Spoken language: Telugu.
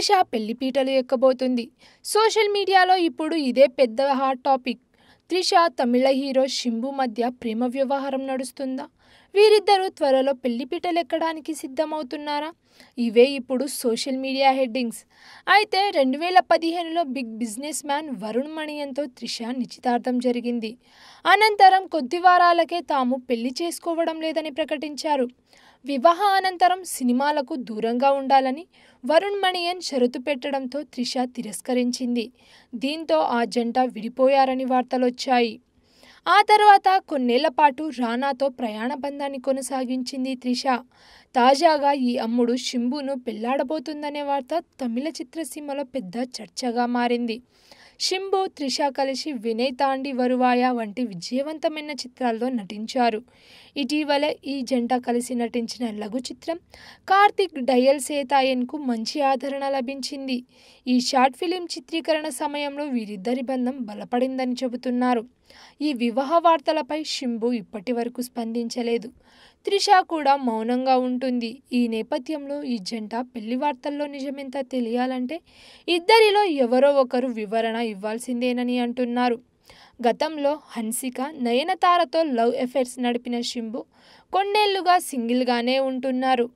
త్రిష పెళ్లి పీటలు ఎక్కబోతుంది సోషల్ మీడియాలో ఇప్పుడు ఇదే పెద్ద హాట్ టాపిక్ త్రిష తమిళ హీరో శింబు మధ్య ప్రేమ వ్యవహారం నడుస్తుందా వీరిద్దరూ త్వరలో పెళ్లి పీటలు ఎక్కడానికి సిద్ధమవుతున్నారా ఇవే ఇప్పుడు సోషల్ మీడియా హెడ్డింగ్స్ అయితే రెండు వేల పదిహేనులో బిగ్ బిజినెస్ మ్యాన్ వరుణ్ మణియంతో త్రిష నిశ్చితార్థం జరిగింది అనంతరం కొద్ది వారాలకే తాము పెళ్లి చేసుకోవడం లేదని ప్రకటించారు వివాహానంతరం సినిమాలకు దూరంగా ఉండాలని వరుణ్ మణియన్ షరతు పెట్టడంతో త్రిష తిరస్కరించింది దీంతో ఆ జంట విడిపోయారని వార్తలొచ్చాయి ఆ తర్వాత కొన్నేళ్ల పాటు రానాతో ప్రయాణ బంధాన్ని కొనసాగించింది త్రిష తాజాగా ఈ అమ్ముడు శింబును పెళ్లాడబోతుందనే వార్త తమిళ చిత్రసీమలో పెద్ద చర్చగా మారింది షింబో త్రిష కలిసి వినయ్ తాండి వరువాయ వంటి విజయవంతమైన చిత్రాల్లో నటించారు ఇటీవల ఈ జంట కలిసి నటించిన లఘు చిత్రం కార్తిక్ డయల్ సేతాయన్కు మంచి ఆదరణ లభించింది ఈ షార్ట్ ఫిలిం చిత్రీకరణ సమయంలో వీరిద్దరి బంధం బలపడిందని చెబుతున్నారు ఈ వివాహ వార్తలపై శింభు ఇప్పటి వరకు స్పందించలేదు త్రిష కూడా మౌనంగా ఉంటుంది ఈ నేపథ్యంలో ఈ జంట పెళ్లి వార్తల్లో నిజమెంత తెలియాలంటే ఇద్దరిలో ఎవరో ఒకరు వివరణ ఇవ్వాల్సిందేనని అంటున్నారు గతంలో హన్సిక నయనతారతో లవ్ ఎఫైర్స్ నడిపిన శింభు కొన్నేళ్లుగా సింగిల్గానే ఉంటున్నారు